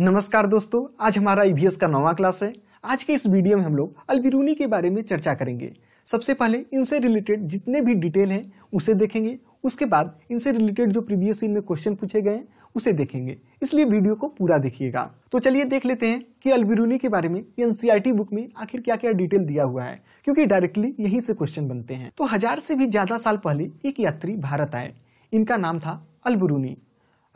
नमस्कार दोस्तों आज हमारा ईवीएस e का नौवा क्लास है आज के इस वीडियो में हम लोग अलबिरूनी के बारे में चर्चा करेंगे सबसे पहले इनसे रिलेटेड जितने भी डिटेल हैं उसे देखेंगे उसके बाद इनसे रिलेटेड जो प्रीवियस ईयर में क्वेश्चन पूछे गए उसे देखेंगे इसलिए वीडियो को पूरा देखिएगा तो चलिए देख लेते हैं कि अलबिरूनी के बारे में एनसीईआरटी बुक e में आखिर क्या क्या डिटेल दिया हुआ है क्योंकि डायरेक्टली यही से क्वेश्चन बनते हैं तो हजार से भी ज्यादा साल पहले एक यात्री भारत आए इनका नाम था अलबिरूनी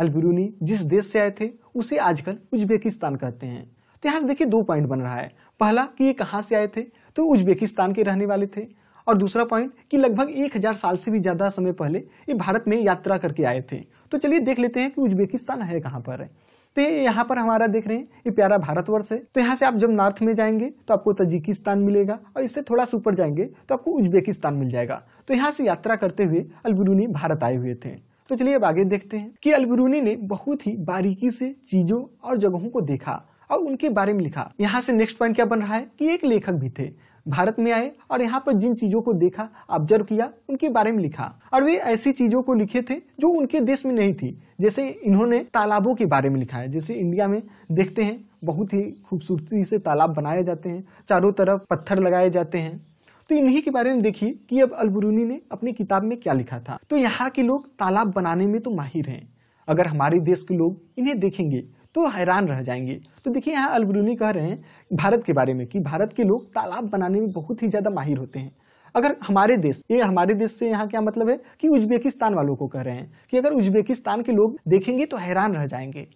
अलबिरूनी जिस देश से आए थे उसे आजकल उज्बेकिस्तान कहते हैं तो यहाँ से देखिए दो पॉइंट बन रहा है पहला कि ये कहाँ से आए थे तो उज्बेकिस्तान के रहने वाले थे और दूसरा पॉइंट कि लगभग एक हजार साल से भी ज़्यादा समय पहले ये भारत में यात्रा करके आए थे तो चलिए देख लेते हैं कि उज्बेकिस्तान है कहाँ पर है तो ये यहाँ पर हमारा देख रहे हैं ये प्यारा भारतवर्ष है तो यहाँ से आप जब नॉर्थ में जाएंगे तो आपको तजिकिस्तान मिलेगा और इससे थोड़ा सा ऊपर जाएंगे तो आपको उज्बेकिस्तान मिल जाएगा तो यहाँ से यात्रा करते हुए अलबिरूनी भारत आए हुए थे तो चलिए अब आगे देखते हैं कि अलबरूनी ने बहुत ही बारीकी से चीजों और जगहों को देखा और उनके बारे में लिखा यहाँ से नेक्स्ट पॉइंट क्या बन रहा है कि एक लेखक भी थे भारत में आए और यहाँ पर जिन चीजों को देखा ऑब्जर्व किया उनके बारे में लिखा और वे ऐसी चीजों को लिखे थे जो उनके देश में नहीं थी जैसे इन्होंने तालाबों के बारे में लिखा है जैसे इंडिया में देखते हैं बहुत ही खूबसूरती से तालाब बनाए जाते हैं चारों तरफ पत्थर लगाए जाते हैं तो इन्हीं के बारे में देखिए कि अब अलबरूनी ने अपनी किताब में क्या लिखा था तो यहाँ के लोग तालाब बनाने में तो माहिर हैं अगर हमारे देश के लोग इन्हें देखेंगे तो हैरान रह जाएंगे तो देखिए यहाँ अलबरूनी कह रहे हैं भारत के बारे में कि भारत के लोग तालाब बनाने में बहुत ही ज़्यादा माहिर होते हैं अगर हमारे देश ये हमारे देश से यहाँ क्या मतलब है कि उज्बेकिस्तान वालों को कह रहे हैं कि अगर उज्बेकिस्तान के लोग देखेंगे तो हैरान रह जाएंगे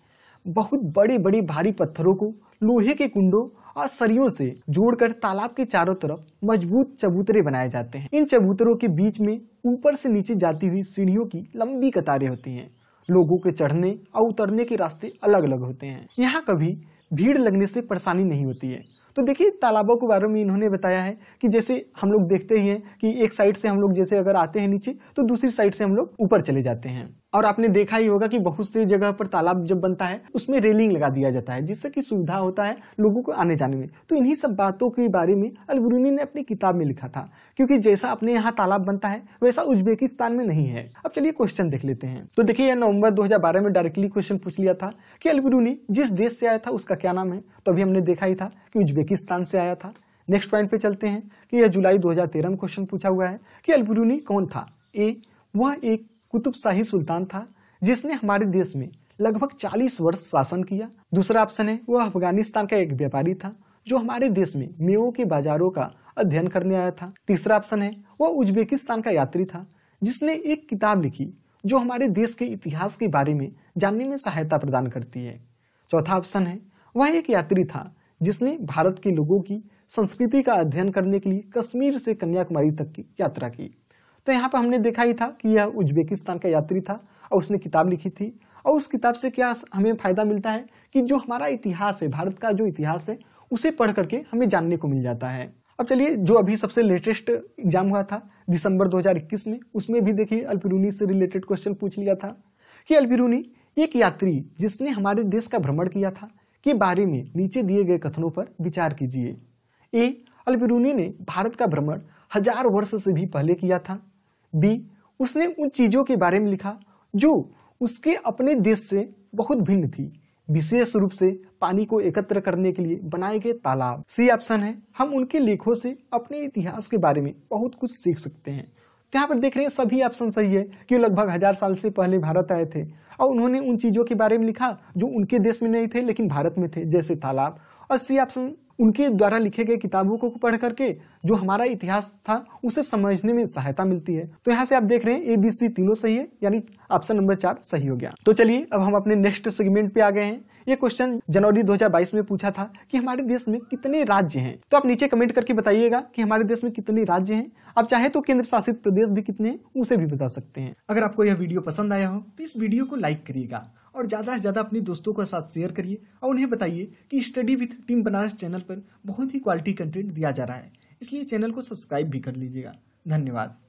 बहुत बड़े बड़े भारी पत्थरों को लोहे के कुंडों और सरियों से जोड़कर तालाब के चारों तरफ मजबूत चबूतरे बनाए जाते हैं इन चबूतरों के बीच में ऊपर से नीचे जाती हुई सीढ़ियों की लंबी कतारें होती हैं लोगों के चढ़ने और उतरने के रास्ते अलग अलग होते हैं यहाँ कभी भीड़ लगने से परेशानी नहीं होती है तो देखिए तालाबों के बारे में इन्होंने बताया है कि जैसे हम लोग देखते ही हैं कि एक साइड से हम लोग जैसे अगर आते हैं नीचे तो दूसरी साइड से हम लोग ऊपर चले जाते हैं और आपने देखा ही होगा कि बहुत सी जगह पर तालाब जब बनता है उसमें रेलिंग लगा दिया जाता है जिससे कि सुविधा होता है लोगों को आने जाने में तो इन्हीं सब बातों के बारे में अलबरूनी ने अपनी किताब में लिखा था क्योंकि जैसा अपने यहाँ तालाब बनता है वैसा उज्बेकिस्तान में नहीं है अब चलिए क्वेश्चन देख लेते हैं तो देखिए यह नवंबर दो में डायरेक्टली क्वेश्चन पूछ लिया था कि अलबरूनी जिस देश से आया था उसका क्या नाम है तो अभी हमने देखा ही था कि उज्बेकिस्तान से आया था नेक्स्ट पॉइंट पे चलते हैं कि यह जुलाई 2013 में क्वेश्चन पूछा हुआ है कि अलबरूनी कौन था ए वह एक कुतुब शाही सुल्तान था जिसने हमारे देश में लगभग 40 वर्ष शासन किया दूसरा ऑप्शन है वह अफगानिस्तान का एक व्यापारी था जो हमारे देश में मेवों के बाजारों का अध्ययन करने आया था तीसरा ऑप्शन है वह उज्बेकिस्तान का यात्री था जिसने एक किताब लिखी जो हमारे देश के इतिहास के बारे में जानने में सहायता प्रदान करती है चौथा ऑप्शन है वह एक यात्री था जिसने भारत के लोगों की संस्कृति का अध्ययन करने के लिए कश्मीर से कन्याकुमारी तक की यात्रा की तो यहाँ पर हमने देखा ही था कि यह उज्बेकिस्तान का यात्री था और उसने किताब लिखी थी और उस किताब से क्या हमें फायदा मिलता है कि जो हमारा इतिहास है भारत का जो इतिहास है उसे पढ़ करके हमें जानने को मिल जाता है अब चलिए जो अभी सबसे लेटेस्ट एग्जाम हुआ था दिसंबर 2021 में उसमें भी देखिए अल्पिरूनी से रिलेटेड क्वेश्चन पूछ लिया था कि अल्पिरूनी एक यात्री जिसने हमारे देश का भ्रमण किया था के बारे में नीचे दिए गए कथनों पर विचार कीजिए ए अल्बिरूनी ने भारत का भ्रमण हजार वर्ष से भी पहले किया था बी उसने उन चीज़ों के बारे में लिखा जो उसके अपने देश से बहुत भिन्न थी विशेष रूप से पानी को एकत्र करने के लिए बनाए गए तालाब सी ऑप्शन है हम उनके लेखों से अपने इतिहास के बारे में बहुत कुछ सीख सकते हैं तो यहाँ पर देख रहे हैं सभी ऑप्शन सही है कि लगभग हजार साल से पहले भारत आए थे और उन्होंने उन चीज़ों के बारे में लिखा जो उनके देश में नहीं थे लेकिन भारत में थे जैसे तालाब और सी ऑप्शन उनके द्वारा लिखे गए किताबों को पढ़ करके जो हमारा इतिहास था उसे समझने में सहायता मिलती है तो यहाँ से आप देख रहे हैं ए बी सी तीनों सही है यानी ऑप्शन नंबर चार सही हो गया तो चलिए अब हम अपने नेक्स्ट सेगमेंट पे आ गए हैं ये क्वेश्चन जनवरी 2022 में पूछा था कि हमारे देश में कितने राज्य हैं तो आप नीचे कमेंट करके बताइएगा कि हमारे देश में कितने राज्य हैं आप चाहे तो केंद्र शासित प्रदेश भी कितने हैं उसे भी बता सकते हैं अगर आपको यह वीडियो पसंद आया हो तो इस वीडियो को लाइक करिएगा और ज़्यादा से ज़्यादा अपने दोस्तों के साथ शेयर करिए और उन्हें बताइए कि study with team Banaras channel पर बहुत ही क्वालिटी कंटेंट दिया जा रहा है इसलिए चैनल को सब्सक्राइब भी कर लीजिएगा धन्यवाद